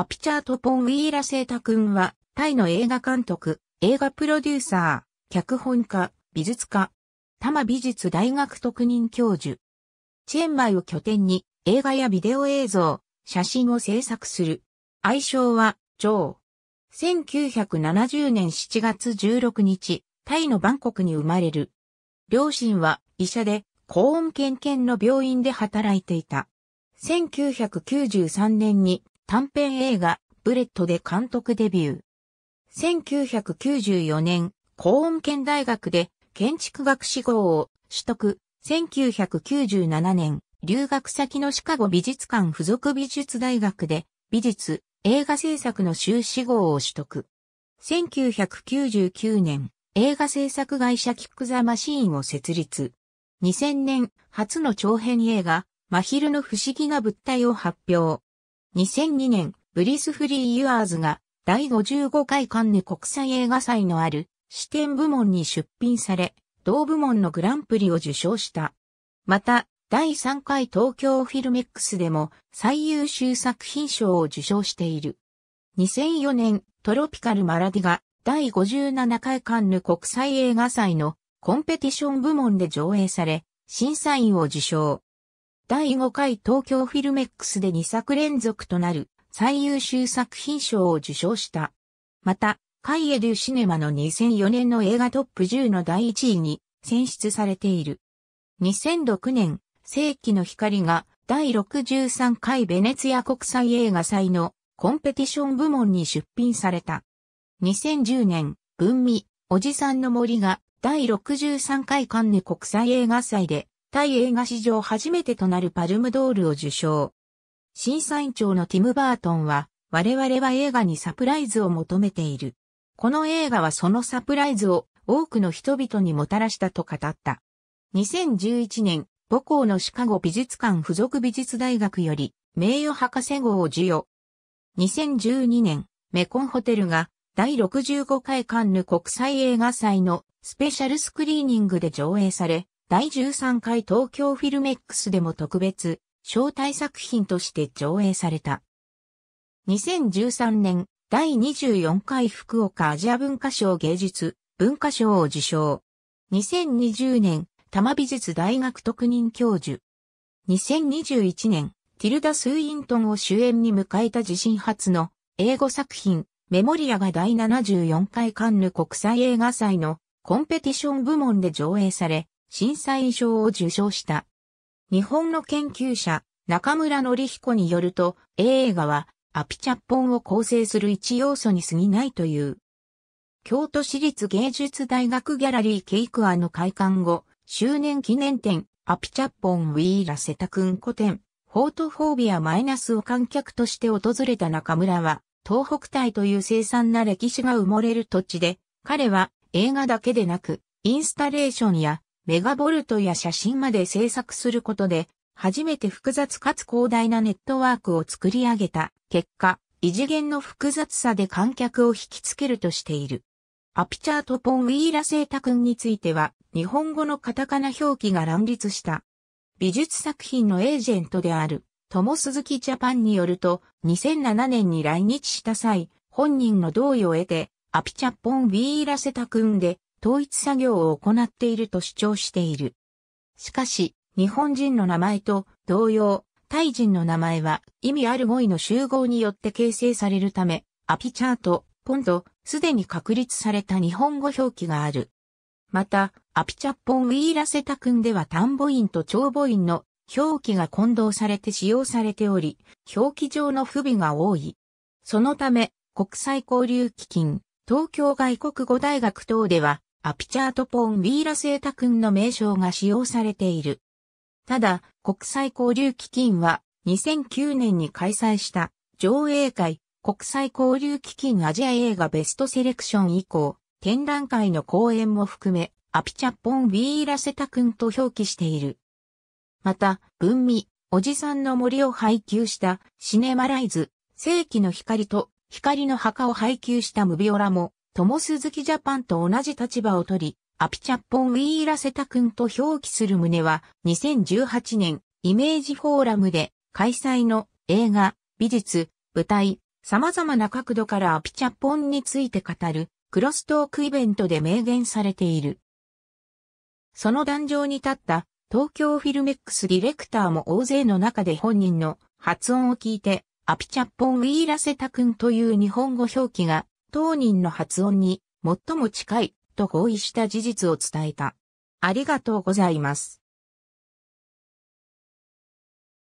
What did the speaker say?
アピチャートポンウィーラセータ君は、タイの映画監督、映画プロデューサー、脚本家、美術家、多摩美術大学特任教授。チェンマイを拠点に映画やビデオ映像、写真を制作する。愛称は、ジョー。1970年7月16日、タイのバンコクに生まれる。両親は医者で、高温県県の病院で働いていた。1993年に短編映画、ブレットで監督デビュー。1994年、高音圏大学で建築学士号を取得。1997年、留学先のシカゴ美術館附属美術大学で美術、映画制作の修士号を取得。1999年、映画制作会社キックザマシーンを設立。2000年、初の長編映画、真昼の不思議な物体を発表。2002年、ブリスフリーユアーズが第55回カンヌ国際映画祭のある視点部門に出品され、同部門のグランプリを受賞した。また、第3回東京フィルメックスでも最優秀作品賞を受賞している。2004年、トロピカルマラディが第57回カンヌ国際映画祭のコンペティション部門で上映され、審査員を受賞。第5回東京フィルメックスで2作連続となる最優秀作品賞を受賞した。また、カイエ・デュ・シネマの2004年の映画トップ10の第1位に選出されている。2006年、世紀の光が第63回ベネツィア国際映画祭のコンペティション部門に出品された。2010年、文味、おじさんの森が第63回カンヌ国際映画祭でタイ映画史上初めてとなるパルムドールを受賞。審査員長のティム・バートンは、我々は映画にサプライズを求めている。この映画はそのサプライズを多くの人々にもたらしたと語った。2011年、母校のシカゴ美術館附属美術大学より名誉博士号を授与。2012年、メコンホテルが第65回カンヌ国際映画祭のスペシャルスクリーニングで上映され、第13回東京フィルメックスでも特別、招待作品として上映された。2013年、第24回福岡アジア文化賞芸術、文化賞を受賞。2020年、多摩美術大学特任教授。2021年、ティルダ・スーイントンを主演に迎えた自身初の英語作品、メモリアが第74回カンヌ国際映画祭のコンペティション部門で上映され、審査員賞を受賞した。日本の研究者、中村則彦によると、映画はアピチャッポンを構成する一要素に過ぎないという。京都市立芸術大学ギャラリーケイクアの開館後、周年記念展、アピチャッポンウィーラセタクン古典、フォートフォービアマイナスを観客として訪れた中村は、東北大という凄惨な歴史が埋もれる土地で、彼は映画だけでなく、インスタレーションやメガボルトや写真まで制作することで、初めて複雑かつ広大なネットワークを作り上げた結果、異次元の複雑さで観客を引きつけるとしている。アピチャートポンウィーラセータ君については、日本語のカタカナ表記が乱立した。美術作品のエージェントである、トモスズキジャパンによると、2007年に来日した際、本人の同意を得て、アピチャポンウィーラセタ君で、統一作業を行っていると主張している。しかし、日本人の名前と同様、タイ人の名前は意味ある語彙の集合によって形成されるため、アピチャート、ポンとすでに確立された日本語表記がある。また、アピチャッポンウィーラセタ君では単母音と長母音の表記が混同されて使用されており、表記上の不備が多い。そのため、国際交流基金、東京外国語大学等では、アピチャートポーンウィーラセータ君の名称が使用されている。ただ、国際交流基金は2009年に開催した上映会国際交流基金アジア映画ベストセレクション以降、展覧会の講演も含め、アピチャポンウィーラセタ君と表記している。また、文味、おじさんの森を配給したシネマライズ、世紀の光と光の墓を配給したムビオラも友鈴木ジャパンと同じ立場を取り、アピチャッポンウィーラセタ君と表記する旨は、2018年、イメージフォーラムで、開催の映画、美術、舞台、様々な角度からアピチャッポンについて語る、クロストークイベントで明言されている。その壇上に立った、東京フィルメックスディレクターも大勢の中で本人の発音を聞いて、アピチャッポンウィーラセタ君という日本語表記が当人の発音に最も近いと合意した事実を伝えた。ありがとうございます。